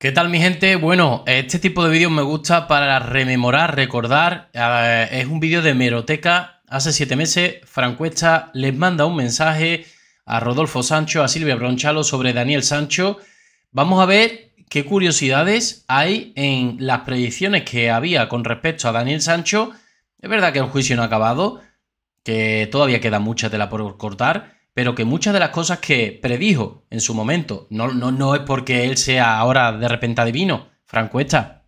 ¿Qué tal mi gente? Bueno, este tipo de vídeos me gusta para rememorar, recordar. es un vídeo de Meroteca. Hace siete meses, Francuesta les manda un mensaje a Rodolfo Sancho, a Silvia Bronchalo sobre Daniel Sancho. Vamos a ver qué curiosidades hay en las predicciones que había con respecto a Daniel Sancho. Es verdad que el juicio no ha acabado, que todavía queda mucha tela por cortar pero que muchas de las cosas que predijo en su momento, no, no, no es porque él sea ahora de repente adivino, Fran Cuesta,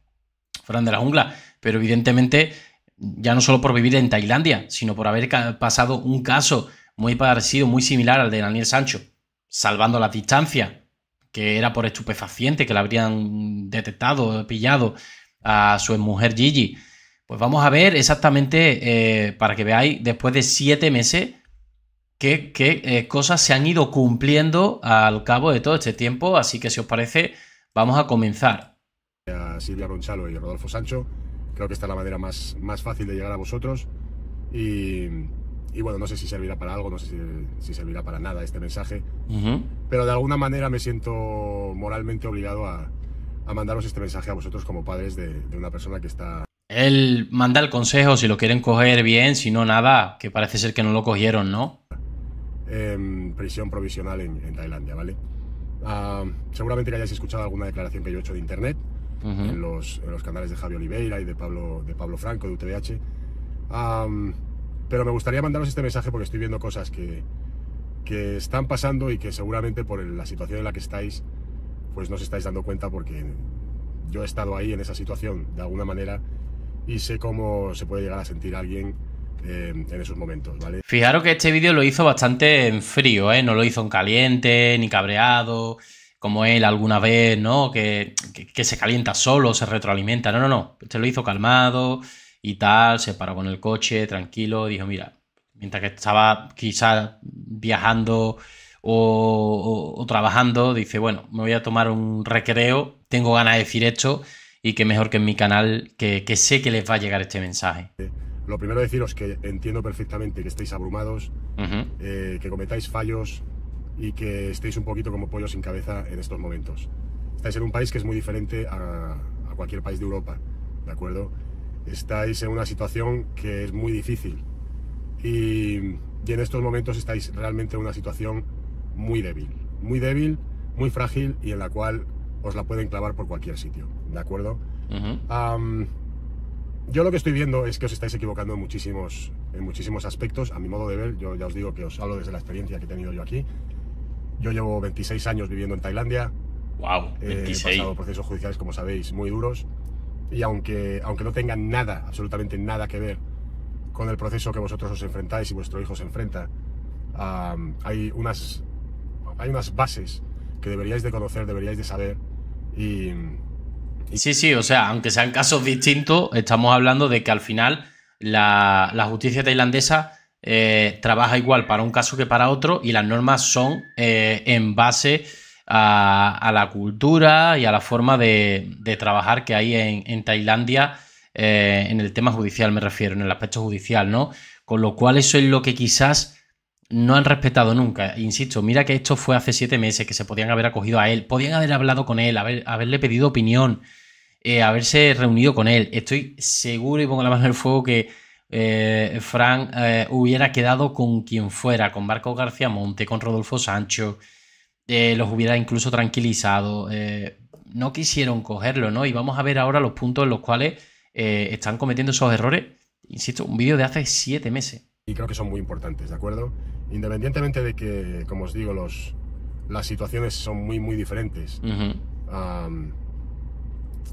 Fran de la Jungla, pero evidentemente ya no solo por vivir en Tailandia, sino por haber pasado un caso muy parecido, muy similar al de Daniel Sancho, salvando la distancia que era por estupefaciente, que le habrían detectado, pillado a su mujer Gigi. Pues vamos a ver exactamente, eh, para que veáis, después de siete meses, qué, eh, cosas se han ido cumpliendo al cabo de todo este tiempo. Así que si os parece, vamos a comenzar. A Silvia Ronchalo y Rodolfo Sancho, creo que esta es la manera más, más fácil de llegar a vosotros. Y, bueno, no sé si servirá para algo, no sé si, servirá para nada este mensaje, pero de alguna manera me siento moralmente obligado a, a mandaros este mensaje a vosotros como padres de, de, una persona que está... Él manda el consejo si lo quieren coger bien, si no nada, que parece ser que no lo cogieron, ¿no? prisión provisional en, Tailandia, ¿vale? Ah, seguramente que hayáis escuchado alguna declaración que yo he hecho de internet, en, los, canales de Javier Oliveira y de Pablo, de Pablo Franco, de UTBH. pero me gustaría mandaros este mensaje porque estoy viendo cosas que, que están pasando y que seguramente por la situación en la que estáis, pues no os estáis dando cuenta porque yo he estado ahí en esa situación de alguna manera y sé cómo se puede llegar a sentir alguien Em, en esos momentos, ¿vale? Fijaros que este vídeo lo hizo bastante en frío, ¿eh? No lo hizo en caliente, ni cabreado, como él alguna vez, ¿no? Que, se calienta solo, se retroalimenta. No, no, no. se este lo hizo calmado y tal, se paró con el coche, tranquilo, dijo, mira, mientras que estaba quizás viajando o, trabajando, dice, bueno, me voy a tomar un recreo, tengo ganas de decir esto y que mejor que en mi canal, que, sé que les va a llegar este mensaje. Eh, lo primero deciros que entiendo perfectamente que estéis abrumados, eh, que cometáis fallos y que estéis un poquito como pollo sin cabeza en estos momentos. Estáis en un país que es muy diferente a, cualquier país de Europa, ¿de acuerdo? Estáis en una situación que es muy difícil y, en estos momentos estáis realmente en una situación muy débil, muy débil, muy frágil y en la cual os la pueden clavar por cualquier sitio, ¿de acuerdo? yo lo que estoy viendo es que os estáis equivocando en muchísimos, en muchísimos aspectos, a mi modo de ver, yo ya os digo que os hablo desde la experiencia que he tenido yo aquí. Yo llevo 26 años viviendo en Tailandia. ¡Wow! 26. he pasado procesos judiciales, como sabéis, muy duros. Y aunque, aunque no tengan nada, absolutamente nada que ver con el proceso que vosotros os enfrentáis y vuestro hijo se enfrenta, hay, unas, hay unas bases que deberíais de conocer, deberíais de saber. Y, Sí, sí, o sea, aunque sean casos distintos, estamos hablando de que al final la, justicia tailandesa eh, trabaja igual para un caso que para otro y las normas son eh, en base a, la cultura y a la forma de, trabajar que hay en, Tailandia eh, en el tema judicial, me refiero, en el aspecto judicial, ¿no? Con lo cual eso es lo que quizás no han respetado nunca. Insisto, mira que esto fue hace siete meses, que se podían haber acogido a él, podían haber hablado con él, haberle pedido opinión, eh, haberse reunido con él. Estoy seguro y pongo la mano en el fuego que eh, Frank eh, hubiera quedado con quien fuera, con Marco García Monte, con Rodolfo Sancho, los hubiera incluso tranquilizado. no quisieron cogerlo, ¿no? Y vamos a ver ahora los puntos en los cuales están cometiendo esos errores. Insisto, un vídeo de hace siete meses y creo que son muy importantes, ¿de acuerdo? Independientemente de que, como os digo, los, las situaciones son muy, muy diferentes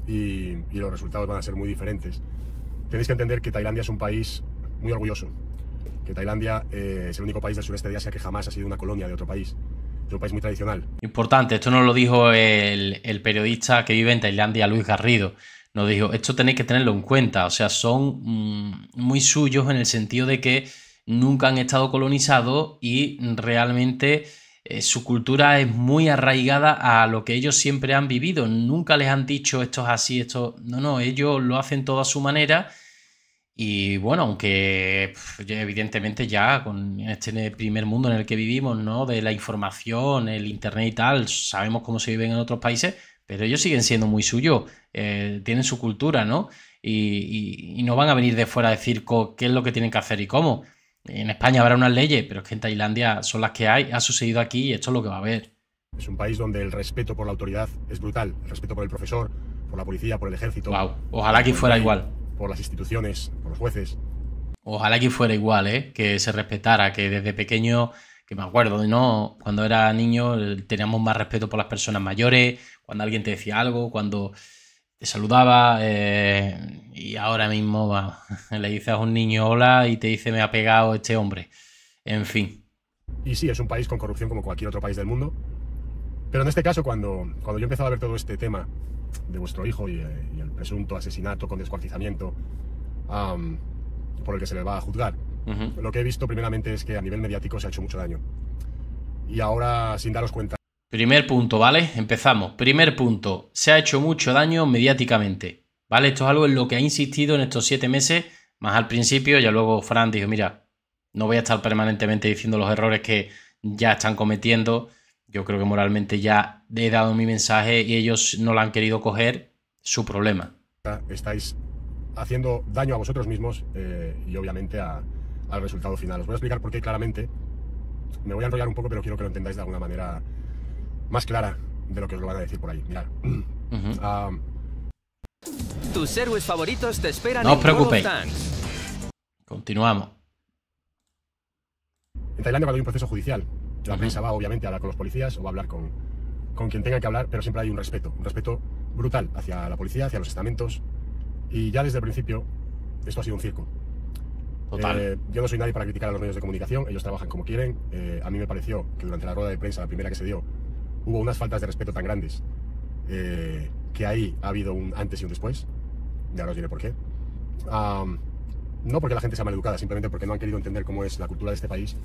y, y, los resultados van a ser muy diferentes, tenéis que entender que Tailandia es un país muy orgulloso, que Tailandia eh, es el único país del sureste de Asia que jamás ha sido una colonia de otro país. Es un país muy tradicional. Importante, esto nos lo dijo el, el periodista que vive en Tailandia, Luis Garrido nos dijo, esto tenéis que tenerlo en cuenta, o sea, son mm, muy suyos en el sentido de que nunca han estado colonizados y realmente eh, su cultura es muy arraigada a lo que ellos siempre han vivido. Nunca les han dicho esto es así, esto... No, no, ellos lo hacen toda a su manera. Y bueno, aunque evidentemente ya con este primer mundo en el que vivimos, ¿no? De la información, el internet y tal, sabemos cómo se viven en otros países, pero ellos siguen siendo muy suyos, eh, tienen su cultura, ¿no? y, no van a venir de fuera a decir qué es lo que tienen que hacer y cómo. En España habrá unas leyes, pero es que en Tailandia son las que hay, ha sucedido aquí y esto es lo que va a haber. Es un país donde el respeto por la autoridad es brutal. El respeto por el profesor, por la policía, por el ejército. Ojalá que fuera igual. Por las instituciones, por los jueces. Ojalá que fuera igual, ¿eh? Que se respetara, que desde pequeño, que me acuerdo, ¿no? Cuando era niño eh, teníamos más respeto por las personas mayores, cuando alguien te decía algo, cuando te saludaba eh, y ahora mismo le dices a un niño hola y te dice me ha pegado este hombre. En fin. Y sí, es un país con corrupción como cualquier otro país del mundo. Pero en este caso, cuando, cuando yo empezaba a ver todo este tema de vuestro hijo y, eh, el presunto asesinato con descuartizamiento por el que se le va a juzgar, lo que he visto primeramente es que a nivel mediático se ha hecho mucho daño. Y ahora, sin daros cuenta, Primer punto, ¿vale? Empezamos. Primer punto, se ha hecho mucho daño mediáticamente, ¿vale? Esto es algo en lo que ha insistido en estos siete meses, más al principio, ya luego Fran dijo, mira, no voy a estar permanentemente diciendo los errores que ya están cometiendo. Yo creo que moralmente ya he dado mi mensaje y ellos no lo han querido coger, su problema. Estáis haciendo daño a vosotros mismos eh, y obviamente al resultado final. Os voy a explicar por qué claramente. Me voy a enrollar un poco, pero quiero que lo entendáis de alguna manera más clara de lo que os lo van a decir por ahí. Mirad. Ah. Tus héroes favoritos te esperan. No os preocupéis. Continuamos. En Tailandia, a haber un proceso judicial, la prensa va obviamente a hablar con los policías o va a hablar con, con quien tenga que hablar, pero siempre hay un respeto, un respeto brutal hacia la policía, hacia los estamentos. Y ya desde el principio, esto ha sido un circo. Total. Eh, yo no soy nadie para criticar a los medios de comunicación, ellos trabajan como quieren. Eh, a mí me pareció que durante la rueda de prensa, la primera que se dio, hubo unas faltas de respeto tan grandes eh, que ahí ha habido un antes y un después. Ya ahora os diré por qué. no porque la gente sea maleducada, simplemente porque no han querido entender cómo es la cultura de este país.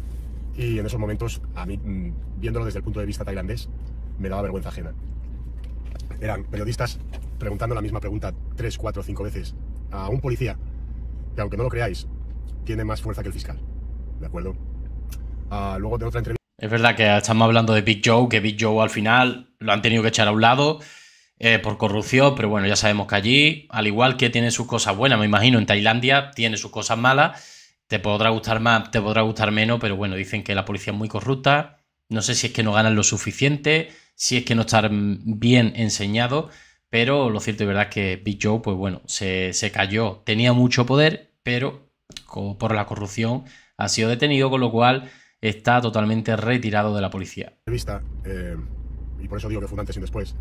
Y en esos momentos, a mí, mm, viéndolo desde el punto de vista tailandés, me daba vergüenza ajena. Eran periodistas preguntando la misma pregunta tres, cuatro, cinco veces a un policía que, aunque no lo creáis, tiene más fuerza que el fiscal. ¿De acuerdo? Ah, luego de otra entrevista. Es verdad que estamos hablando de Big Joe, que Big Joe al final lo han tenido que echar a un lado eh, por corrupción, pero bueno, ya sabemos que allí, al igual que tiene sus cosas buenas, me imagino, en Tailandia tiene sus cosas malas, te podrá gustar más, te podrá gustar menos, pero bueno, dicen que la policía es muy corrupta, no sé si es que no ganan lo suficiente, si es que no están bien enseñados, pero lo cierto y verdad es que Big Joe, pues bueno, se, se cayó, tenía mucho poder, pero por la corrupción ha sido detenido, con lo cual está totalmente retirado de la policía. Vista, eh, y por eso digo que fue un antes y después.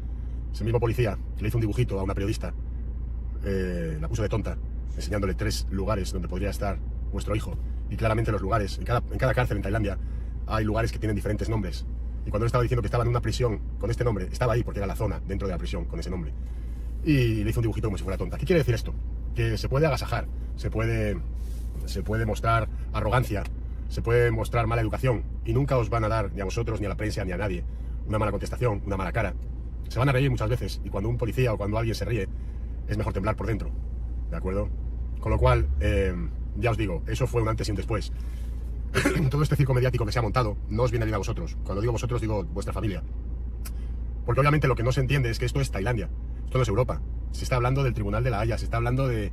Ese mismo policía le hizo un dibujito a una periodista, eh, la puso de tonta, enseñándole tres lugares donde podría estar vuestro hijo. Y claramente los lugares, en cada, en cada cárcel en Tailandia hay lugares que tienen diferentes nombres. Y cuando él estaba diciendo que estaba en una prisión con este nombre, estaba ahí porque era la zona dentro de la prisión con ese nombre. Y le hizo un dibujito como si fuera tonta. ¿Qué quiere decir esto? Que se puede agasajar, se puede, se puede mostrar arrogancia, se puede mostrar mala educación y nunca os van a dar, ni a vosotros, ni a la prensa, ni a nadie, una mala contestación, una mala cara. Se van a reír muchas veces y cuando un policía o cuando alguien se ríe, es mejor temblar por dentro. ¿De acuerdo? Con lo cual, eh, ya os digo, eso fue un antes y un después. Todo este circo mediático que se ha montado no os viene bien a vosotros. Cuando digo vosotros, digo vuestra familia. Porque obviamente lo que no se entiende es que esto es Tailandia, esto no es Europa. Se está hablando del Tribunal de la Haya, se está hablando de,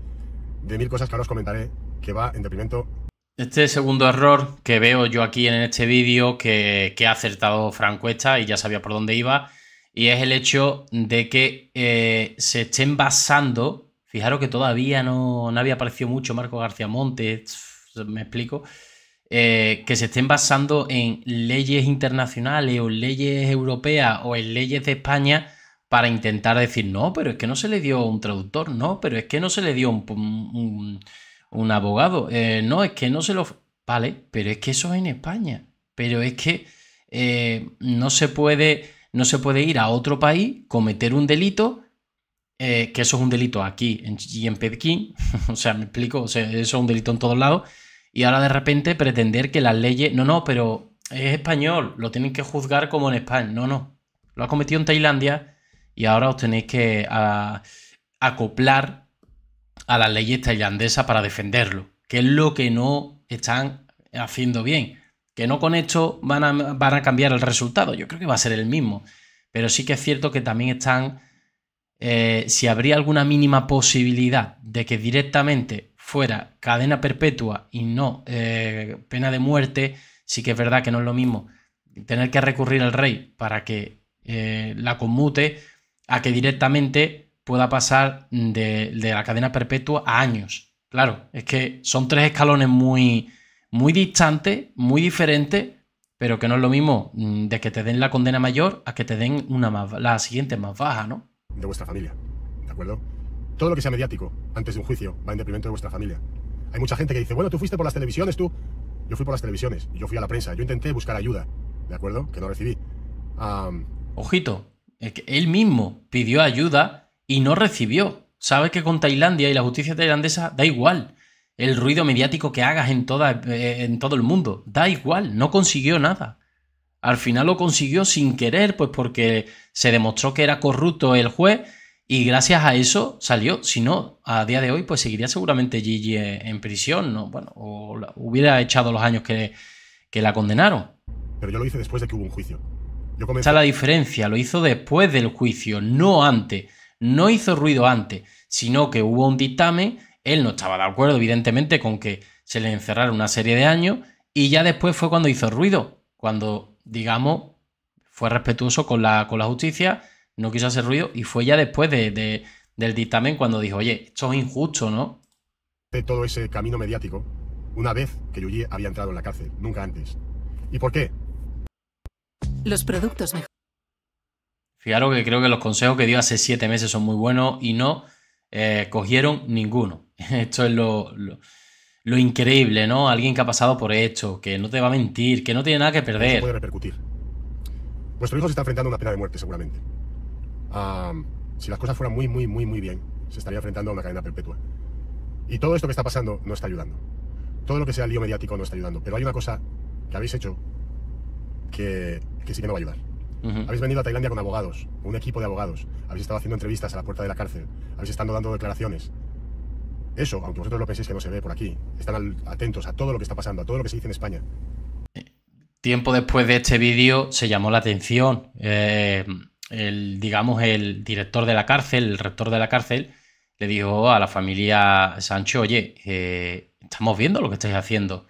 mil cosas que ahora os comentaré que va en detrimento este segundo error que veo yo aquí en este vídeo que, ha acertado Franco esta y ya sabía por dónde iba, y es el hecho de que eh, se estén basando, fijaros que todavía no, había aparecido mucho Marco García Montes, me explico, eh, que se estén basando en leyes internacionales o leyes europeas o en leyes de España para intentar decir, no, pero es que no se le dio un traductor, no, pero es que no se le dio un un abogado. Eh, no, es que no se lo... Vale, pero es que eso es en España. Pero es que eh, no, se puede, no se puede ir a otro país, cometer un delito, eh, que eso es un delito aquí en, y en Pekín. o sea, me explico, eso es un delito en todos lados. Y ahora de repente pretender que las leyes... No, no, pero es español, lo tienen que juzgar como en España. No, no. Lo ha cometido en Tailandia y ahora os tenéis que ah, acoplar a las leyes tailandesas para defenderlo, que es lo que no están haciendo bien. Que no con esto van a, van a cambiar el resultado, yo creo que va a ser el mismo, pero sí que es cierto que también están, eh, si habría alguna mínima posibilidad de que directamente fuera cadena perpetua y no eh, pena de muerte, sí que es verdad que no es lo mismo tener que recurrir al rey para que eh, la conmute a que directamente pueda pasar de, la cadena perpetua a años. Claro, es que son tres escalones muy, muy distantes, muy diferentes, pero que no es lo mismo mm, de que te den la condena mayor a que te den una la siguiente más baja, ¿no? De vuestra familia, ¿de acuerdo? Todo lo que sea mediático antes de un juicio va en detrimento de vuestra familia. Hay mucha gente que dice, bueno, tú fuiste por las televisiones, tú. Yo fui por las televisiones, yo fui a la prensa, yo intenté buscar ayuda, ¿de acuerdo? Que no recibí. Ojito, es que él mismo pidió ayuda y no recibió. Sabe que con Tailandia y la justicia tailandesa da igual el ruido mediático que hagas eh, en, todo el mundo, da igual, no consiguió nada. Al final lo consiguió sin querer, pues porque se demostró que era corrupto el juez y gracias a eso salió. Si no, a día de hoy, pues seguiría seguramente Gigi en prisión, ¿no? Bueno, o hubiera echado los años que, la condenaron. Pero yo lo hice después de que hubo un juicio. Yo es la diferencia, lo hizo después del juicio, no antes no hizo ruido antes, sino que hubo un dictamen, él no estaba de acuerdo evidentemente con que se le encerrara una serie de años y ya después fue cuando hizo ruido, cuando, digamos, fue respetuoso con la, con la justicia, no quiso hacer ruido y fue ya después del dictamen cuando dijo, oye, esto es injusto, ¿no? De todo ese camino mediático, una vez que Yuji había entrado en la cárcel, nunca antes. ¿Y por qué? Los productos mejor. Fijaros que creo que los consejos que dio hace siete meses son muy buenos y no eh, cogieron ninguno. Esto es lo, increíble, ¿no? Alguien que ha pasado por esto, que no te va a mentir, que no tiene nada que perder. puede repercutir. Vuestro hijo se está enfrentando a una pena de muerte, seguramente. si las cosas fueran muy, muy, muy, muy bien, se estaría enfrentando a una cadena perpetua. Y todo esto que está pasando no está ayudando. Todo lo que sea el lío mediático no está ayudando. Pero hay una cosa que habéis hecho que, que sí que no va a ayudar. Habéis venido a Tailandia con abogados, un equipo de abogados. Habéis estado haciendo entrevistas a la puerta de la cárcel. Habéis estado dando declaraciones. Eso, aunque vosotros lo penséis que no se ve por aquí, están atentos a todo lo que está pasando, a todo lo que se dice en España. Tiempo después de este vídeo se llamó la atención. Eh, el, digamos, el director de la cárcel, el rector de la cárcel, le dijo a la familia Sancho, oye, eh, estamos viendo lo que estáis haciendo.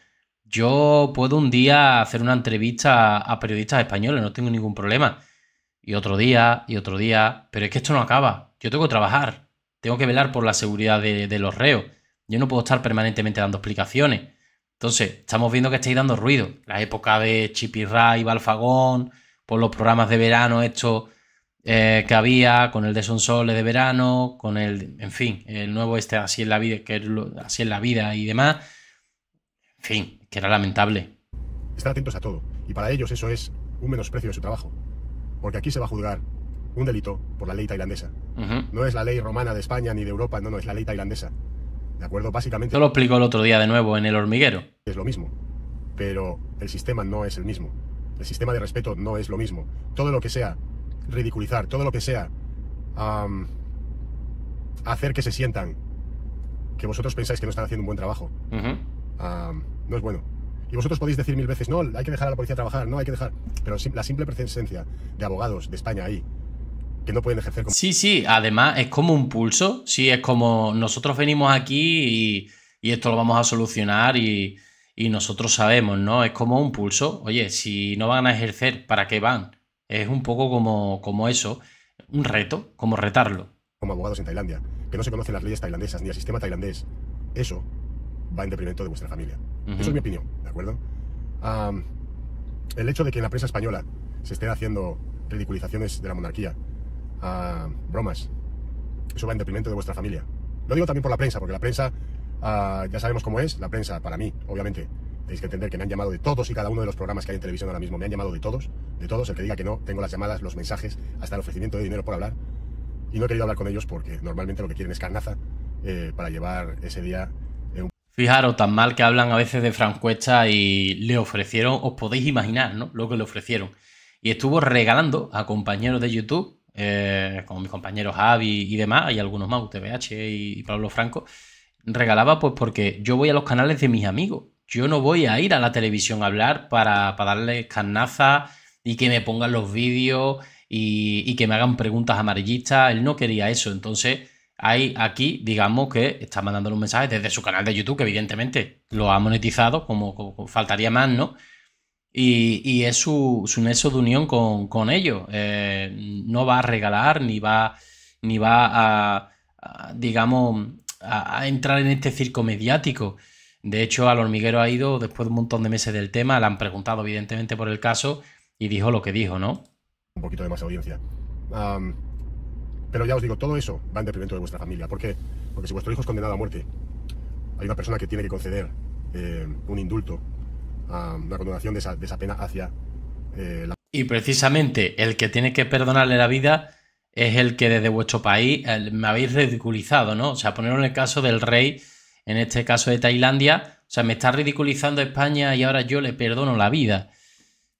Yo puedo un día hacer una entrevista a periodistas españoles, no tengo ningún problema. Y otro día, y otro día, pero es que esto no acaba. Yo tengo que trabajar, tengo que velar por la seguridad de, los reos. Yo no puedo estar permanentemente dando explicaciones. Entonces, estamos viendo que estáis dando ruido. La época de Chipirra y Balfagón, por los programas de verano estos eh, que había, con el de Sonsoles de verano, con el, en fin, el nuevo este Así en la vida, Así es la vida y demás. En fin, que era lamentable. Están atentos a todo, y para ellos eso es un menosprecio de su trabajo. Porque aquí se va a juzgar un delito por la ley tailandesa. No es la ley romana de España ni de Europa, no, no, es la ley tailandesa. ¿De acuerdo? Básicamente. Yo lo explico el otro día de nuevo en El Hormiguero. Es lo mismo. Pero el sistema no es el mismo. El sistema de respeto no es lo mismo. Todo lo que sea ridiculizar, todo lo que sea hacer que se sientan que vosotros pensáis que no están haciendo un buen trabajo no es bueno. Y vosotros podéis decir mil veces, no, hay que dejar a la policía trabajar, no, hay que dejar. Pero la simple presencia de abogados de España ahí, que no pueden ejercer como... Sí, sí, además es como un pulso, sí, es como nosotros venimos aquí y, esto lo vamos a solucionar y, nosotros sabemos, ¿no? Es como un pulso, oye, si no van a ejercer, ¿para qué van? Es un poco como, como eso, un reto, como retarlo. Como abogados en Tailandia, que no se conocen las leyes tailandesas ni el sistema tailandés. Eso va en detrimento de vuestra familia. Eso es mi opinión, ¿de acuerdo? el hecho de que en la prensa española se estén haciendo ridiculizaciones de la monarquía, ah, bromas, eso va en detrimento de vuestra familia. Lo digo también por la prensa, porque la prensa, ah, ya sabemos cómo es, la prensa para mí, obviamente, tenéis que entender que me han llamado de todos y cada uno de los programas que hay en televisión ahora mismo, me han llamado de todos, de todos, el que diga que no, tengo las llamadas, los mensajes, hasta el ofrecimiento de dinero por hablar, y no he querido hablar con ellos porque normalmente lo que quieren es carnaza eh, para llevar ese día Fijaros, tan mal que hablan a veces de Francuesta y le ofrecieron, os podéis imaginar, ¿no? Lo que le ofrecieron. Y estuvo regalando a compañeros de YouTube, eh, como mis compañeros Javi y demás, hay algunos más, UTBH y Pablo Franco, regalaba pues porque yo voy a los canales de mis amigos. Yo no voy a ir a la televisión a hablar para, para darles carnaza y que me pongan los vídeos y, y que me hagan preguntas amarillistas. Él no quería eso. Entonces hay aquí, digamos que está mandándole un mensaje desde su canal de YouTube, que evidentemente lo ha monetizado, como, faltaría más, ¿no? Y, es su, nexo de unión con, con ellos. Eh, no va a regalar, ni va, ni va a, digamos, a, entrar en este circo mediático. De hecho, al hormiguero ha ido después de un montón de meses del tema, le han preguntado evidentemente por el caso y dijo lo que dijo, ¿no? Un poquito de más audiencia. Pero ya os digo, todo eso va en detrimento de vuestra familia. ¿Por qué? Porque si vuestro hijo es condenado a muerte, hay una persona que tiene que conceder eh, un indulto, a una condonación de esa, pena hacia eh, la... Y precisamente el que tiene que perdonarle la vida es el que desde vuestro país me habéis ridiculizado, ¿no? O sea, ponerlo en el caso del rey, en este caso de Tailandia, o sea, me está ridiculizando España y ahora yo le perdono la vida.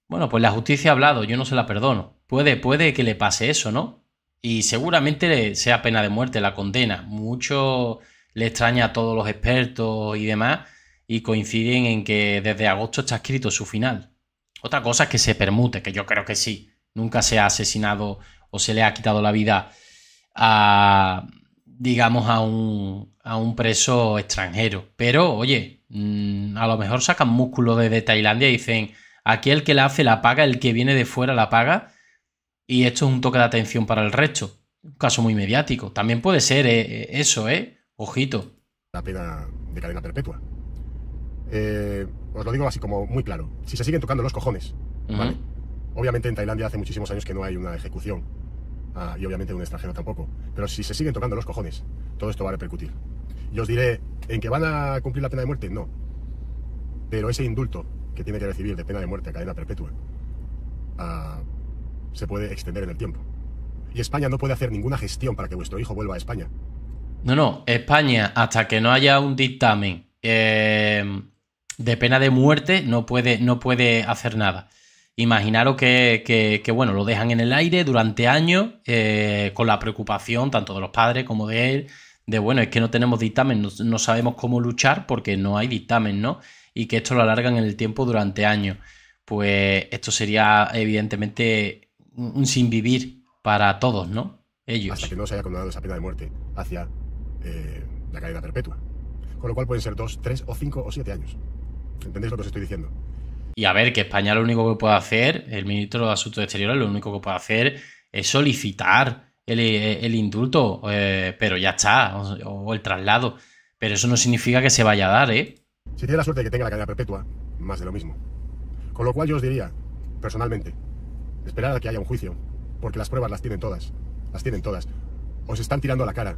Bueno, pues la justicia ha hablado, yo no se la perdono. Puede, puede que le pase eso, ¿no? y seguramente sea pena de muerte la condena. Mucho le extraña a todos los expertos y demás y coinciden en que desde agosto está escrito su final. Otra cosa es que se permute, que yo creo que sí. Nunca se ha asesinado o se le ha quitado la vida a, digamos, a un, a un preso extranjero. Pero, oye, mm, a lo mejor sacan músculo desde Tailandia y dicen, aquí el que la hace la paga, el que viene de fuera la paga y esto es un toque de atención para el resto. Un caso muy mediático. También puede ser eh, eh, eso, ¿eh? Ojito. La pena de cadena perpetua. Eh, os lo digo así como muy claro. Si se siguen tocando los cojones, ¿vale? Obviamente en Tailandia hace muchísimos años que no hay una ejecución. Ah, y obviamente un extranjero tampoco. Pero si se siguen tocando los cojones, todo esto va a repercutir. Y os diré, ¿en que van a cumplir la pena de muerte? No. Pero ese indulto que tiene que recibir de pena de muerte a cadena perpetua, ah, se puede extender en el tiempo. Y España no puede hacer ninguna gestión para que vuestro hijo vuelva a España. No, no, España, hasta que no haya un dictamen eh, de pena de muerte, no puede, no puede hacer nada. Imaginaros que, que, bueno, lo dejan en el aire durante años, eh, con la preocupación tanto de los padres como de él, de bueno, es que no tenemos dictamen, no, no sabemos cómo luchar porque no hay dictamen, ¿no? Y que esto lo alargan en el tiempo durante años. Pues esto sería evidentemente un sinvivir para todos, ¿no? Ellos. Hasta que no se haya condenado esa pena de muerte hacia eh, la cadena perpetua. Con lo cual pueden ser dos, tres o cinco o siete años. ¿Entendéis lo que os estoy diciendo? Y a ver, que España lo único que puede hacer, el ministro de Asuntos Exteriores lo único que puede hacer es solicitar el, indulto, eh, pero ya está, o, el traslado. Pero eso no significa que se vaya a dar, ¿eh? Si tiene la suerte de que tenga la cadena perpetua, más de lo mismo. Con lo cual yo os diría, personalmente, Esperar a que haya un juicio, porque las pruebas las tienen todas. Las tienen todas. Os están tirando a la cara.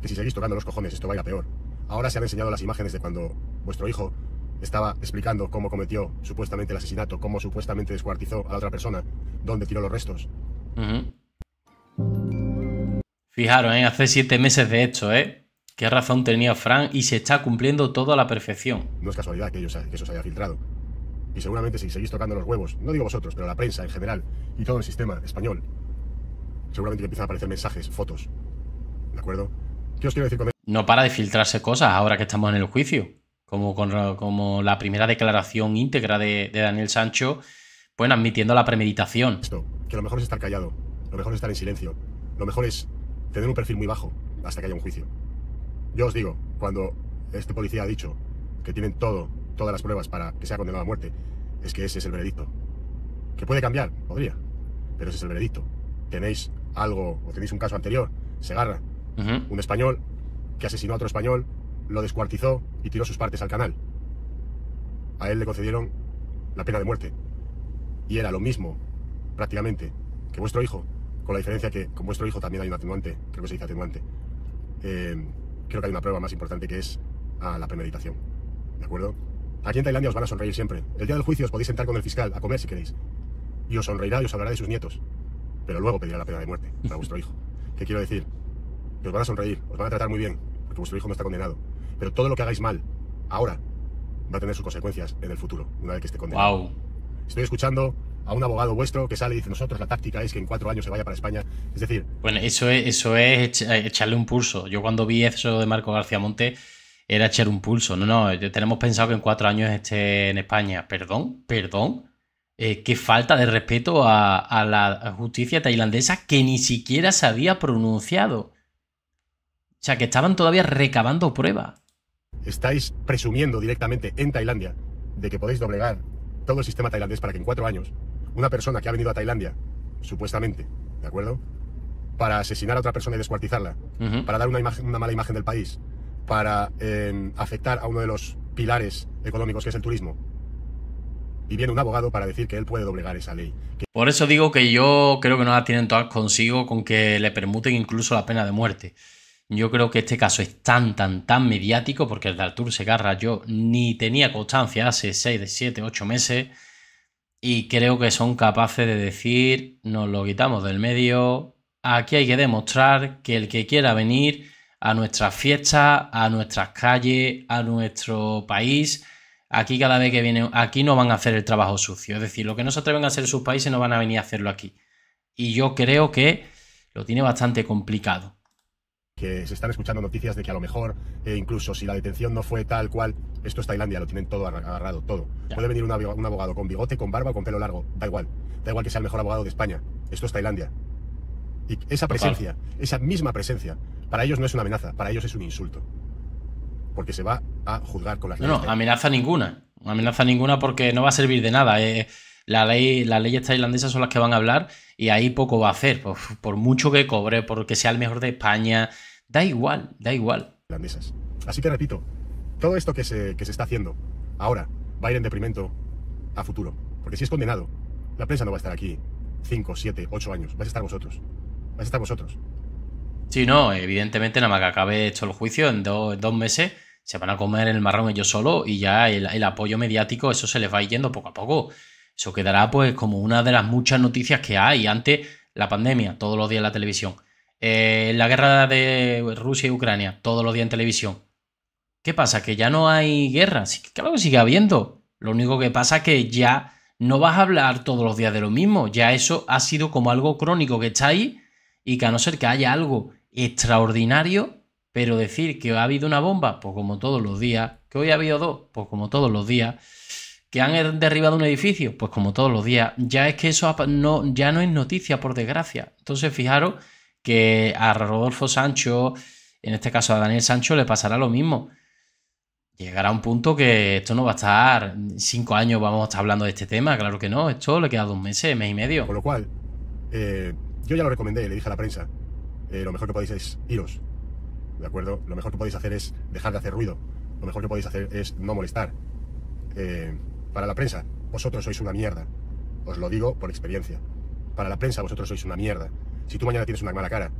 Que si seguís tocando los cojones, esto va a ir a peor. Ahora se han enseñado las imágenes de cuando vuestro hijo estaba explicando cómo cometió supuestamente el asesinato, cómo supuestamente descuartizó a la otra persona, dónde tiró los restos. Fijaros, ¿eh? hace siete meses de hecho ¿eh? ¿Qué razón tenía Frank y se está cumpliendo todo a la perfección? No es casualidad que eso se haya filtrado y seguramente si seguís tocando los huevos, no digo vosotros, pero la prensa en general y todo el sistema español, seguramente que empiezan a aparecer mensajes, fotos. ¿De acuerdo? ¿Qué os quiero decir con No para de filtrarse cosas ahora que estamos en el juicio, como, como la primera declaración íntegra de, Daniel Sancho, ...pues admitiendo la premeditación. Esto, que lo mejor es estar callado, lo mejor es estar en silencio, lo mejor es tener un perfil muy bajo hasta que haya un juicio. Yo os digo, cuando este policía ha dicho que tienen todo todas las pruebas para que sea condenado a muerte, es que ese es el veredicto. Que puede cambiar, podría, pero ese es el veredicto. Tenéis algo, o tenéis un caso anterior, Segarra, agarra un español que asesinó a otro español, lo descuartizó y tiró sus partes al canal. A él le concedieron la pena de muerte. Y era lo mismo, prácticamente, que vuestro hijo, con la diferencia que con vuestro hijo también hay un atenuante, creo que se dice atenuante. Eh, creo que hay una prueba más importante que es a la premeditación. ¿De acuerdo? Aquí en Tailandia os van a sonreír siempre. El día del juicio os podéis sentar con el fiscal a comer si queréis. Y os sonreirá y os hablará de sus nietos. Pero luego pedirá la pena de muerte para vuestro hijo. ¿Qué quiero decir? Que os van a sonreír, os van a tratar muy bien, porque vuestro hijo no está condenado. Pero todo lo que hagáis mal, ahora, va a tener sus consecuencias en el futuro, una vez que esté condenado. Estoy escuchando a un abogado vuestro que sale y dice, nosotros la táctica es que en cuatro años se vaya para España. Es decir... Bueno, eso es, eso es echarle un pulso. Yo cuando vi eso de Marco García Monte era echar un pulso. No, no, eh, tenemos pensado que en cuatro años esté en España. Perdón, perdón. Eh, qué falta de respeto a, la justicia tailandesa que ni siquiera se había pronunciado. O sea, que estaban todavía recabando pruebas. Estáis presumiendo directamente en Tailandia de que podéis doblegar todo el sistema tailandés para que en cuatro años una persona que ha venido a Tailandia, supuestamente, ¿de acuerdo? Para asesinar a otra persona y descuartizarla, para dar una mala imagen del país, para afectar a uno de los pilares económicos que es el turismo. Y viene un abogado para decir que él puede doblegar esa ley. Por eso digo que yo creo que no la tienen todas consigo con que le permuten incluso la pena de muerte. Yo creo que este caso es tan, tan, tan mediático porque el de Artur Segarra yo ni tenía constancia hace 6, 7, 8 meses y creo que son capaces de decir, nos lo quitamos del medio, aquí hay que demostrar que el que quiera venir a nuestras fiestas, a nuestras calles, a nuestro país. Aquí cada vez que vienen, aquí no van a hacer el trabajo sucio. Es decir, lo que no se atreven a hacer en sus países no van a venir a hacerlo aquí. Y yo creo que lo tiene bastante complicado que se están escuchando noticias de que a lo mejor, eh, incluso si la detención no fue tal cual, esto es Tailandia, lo tienen todo agarrado, todo. Puede venir un abogado, con bigote, con barba con pelo largo, da igual. Da igual que sea el mejor abogado de España, esto es Tailandia. Y esa presencia, esa misma presencia, para ellos no es una amenaza, para ellos es un insulto. Porque se va a juzgar con las No, no, amenaza ninguna. Amenaza ninguna porque no va a servir de nada. Eh, la ley, las leyes tailandesas son las que van a hablar y ahí poco va a hacer. Por, mucho que cobre, porque sea el mejor de España, da igual, da igual. Así que repito, todo esto que se, que se está haciendo ahora va a ir en deprimento a futuro. Porque si es condenado, la prensa no va a estar aquí 5, 7, 8 años. Vas a estar vosotros. Vas a estar vosotros. Sí, no, evidentemente nada más que acabe hecho el juicio en, dos meses se van a comer el marrón ellos solo y ya el, apoyo mediático, eso se les va yendo poco a poco. Eso quedará pues como una de las muchas noticias que hay antes la pandemia, todos los días en la televisión. Eh, la guerra de Rusia y Ucrania, todos los días en televisión. ¿Qué pasa? Que ya no hay guerra. claro que sigue habiendo. Lo único que pasa es que ya no vas a hablar todos los días de lo mismo. Ya eso ha sido como algo crónico que está ahí y que a no ser que haya algo extraordinario, pero decir que ha habido una bomba, pues como todos los días, que hoy ha habido dos, pues como todos los días, que han derribado un edificio, pues como todos los días, ya es que eso no, ya no es noticia, por desgracia. Entonces, fijaros que a Rodolfo Sancho, en este caso a Daniel Sancho, le pasará lo mismo. Llegará un punto que esto no va a estar cinco años, vamos a estar hablando de este tema, claro que no, esto le queda dos meses, mes y medio. Con lo cual, eh, yo ya lo recomendé, le dije a la prensa, eh, lo mejor que podéis es iros. ¿De acuerdo? Lo mejor que podéis hacer es dejar de hacer ruido. Lo mejor que podéis hacer es no molestar. Eh, para la prensa, vosotros sois una mierda. Os lo digo por experiencia. Para la prensa, vosotros sois una mierda. Si tú mañana tienes una mala cara,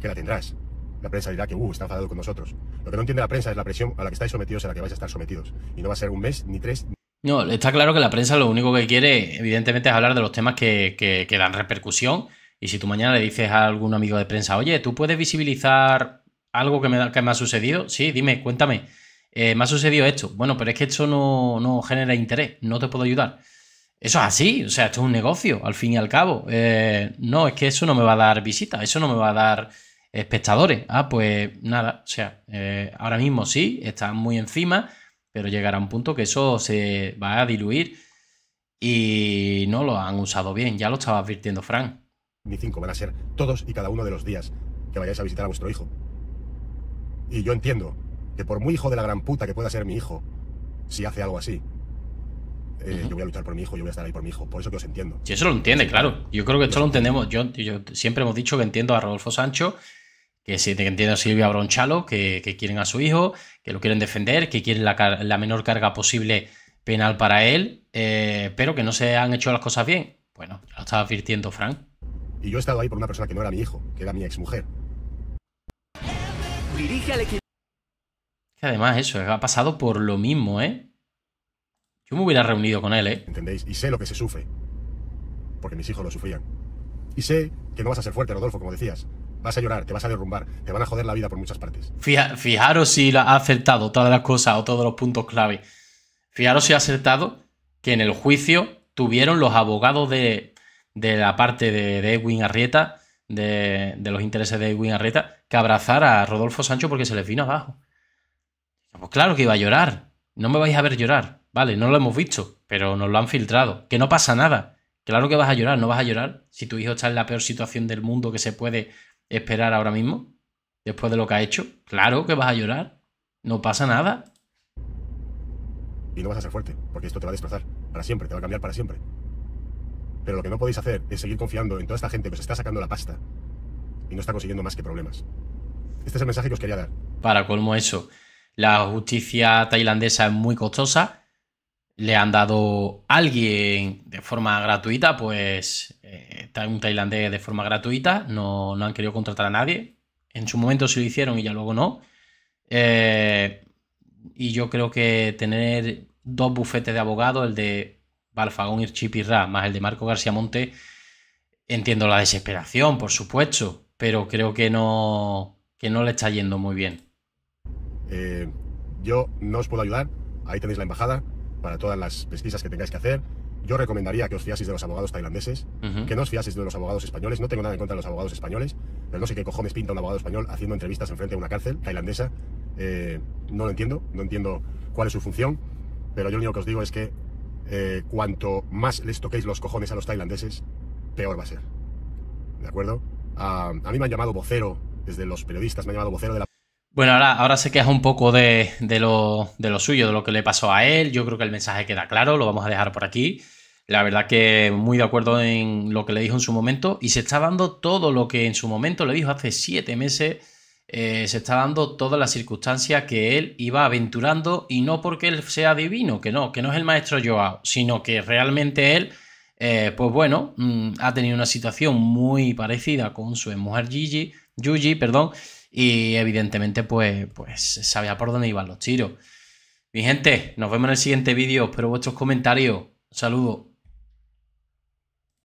que la tendrás. La prensa dirá que, uh, está enfadado con nosotros. Lo que no entiende la prensa es la presión a la que estáis sometidos, a la que vais a estar sometidos. Y no va a ser un mes, ni tres, no, está claro que la prensa lo único que quiere, evidentemente, es hablar de los temas que, que, que dan repercusión y si tú mañana le dices a algún amigo de prensa, oye, ¿tú puedes visibilizar algo que me, que me ha sucedido? Sí, dime, cuéntame. Eh, me ha sucedido esto. Bueno, pero es que esto no, genera interés, no te puedo ayudar. Eso es así, o sea, esto es un negocio, al fin y al cabo. Eh, no, es que eso no me va a dar visitas, eso no me va a dar espectadores. Ah, pues nada, o sea, eh, ahora mismo sí, están muy encima, pero llegará un punto que eso se va a diluir y no lo han usado bien, ya lo estaba advirtiendo Frank ni cinco, van a ser todos y cada uno de los días que vayáis a visitar a vuestro hijo. Y yo entiendo que por muy hijo de la gran puta que pueda ser mi hijo, si hace algo así, eh, yo voy a luchar por mi hijo, yo voy a estar ahí por mi hijo. Por eso que os entiendo. Si eso lo entiende, claro. Yo creo que esto lo entendemos. Yo, siempre hemos dicho que entiendo a Rodolfo Sancho, que, si que entiendo a Silvia Bronchalo, que, quieren a su hijo, que lo quieren defender, que quieren la, menor carga posible penal para él, eh, pero que no se han hecho las cosas bien. Bueno, lo estaba advirtiendo Frank. Y yo he estado ahí por una persona que no era mi hijo, que era mi exmujer. mujer. Que además eso, ha pasado por lo mismo, ¿eh? Yo me hubiera reunido con él, ¿eh? ¿Entendéis? Y sé lo que se sufre. Porque mis hijos lo sufrían. Y sé que no vas a ser fuerte, Rodolfo, como decías. Vas a llorar, te vas a derrumbar, te van a joder la vida por muchas partes. fijaros si ha acertado todas las cosas o todos los puntos clave. Fijaros si ha acertado que en el juicio tuvieron los abogados de de la parte de, Edwin Arrieta, de, los intereses de Edwin Arrieta, que abrazar a Rodolfo Sancho porque se les vino abajo. Pues claro que iba a llorar. No me vais a ver llorar. Vale, no lo hemos visto, pero nos lo han filtrado. Que no pasa nada. Claro que vas a llorar, no vas a llorar si tu hijo está en la peor situación del mundo que se puede esperar ahora mismo, después de lo que ha hecho. Claro que vas a llorar. No pasa nada. Y no vas a ser fuerte, porque esto te va a desplazar Para siempre, te va a cambiar para siempre. Pero lo que no podéis hacer es seguir confiando en toda esta gente que se está sacando la pasta y no está consiguiendo más que problemas. Este es el mensaje que os quería dar. Para colmo eso, la justicia tailandesa es muy costosa. Le han dado a alguien de forma gratuita, pues eh, un tailandés de forma gratuita, no, han querido contratar a nadie. En su momento sí lo hicieron y ya luego no. Eh, y yo creo que tener dos bufetes de abogados, el de Alfagón Irchip y Ra, más el de Marco García Monte, entiendo la desesperación, por supuesto, pero creo que no, que no le está yendo muy bien. Eh, yo no os puedo ayudar, ahí tenéis la embajada para todas las pesquisas que tengáis que hacer. Yo recomendaría que os fiaseis de los abogados tailandeses, que no os fiaseis de los abogados españoles. No tengo nada en contra de los abogados españoles, pero no sé qué cojones pinta un abogado español haciendo entrevistas en frente de una cárcel tailandesa. Eh, no lo entiendo, no entiendo cuál es su función, pero yo lo único que os digo es que eh, cuanto más les toquéis los cojones a los tailandeses, peor va a ser. ¿De acuerdo? Ah, a mí me han llamado vocero, desde los periodistas me han llamado vocero de la... Bueno, ahora, ahora se queja un poco de, de, lo, de lo suyo, de lo que le pasó a él. Yo creo que el mensaje queda claro, lo vamos a dejar por aquí. La verdad que muy de acuerdo en lo que le dijo en su momento y se está dando todo lo que en su momento le dijo hace siete meses eh, se está dando todas las circunstancias que él iba aventurando y no porque él sea divino, que no, que no es el maestro Joao, sino que realmente él, eh, pues bueno, mm, ha tenido una situación muy parecida con su mujer Gigi, Yuji, perdón, y evidentemente pues, pues sabía por dónde iban los tiros. Mi gente, nos vemos en el siguiente vídeo, espero vuestros comentarios, saludo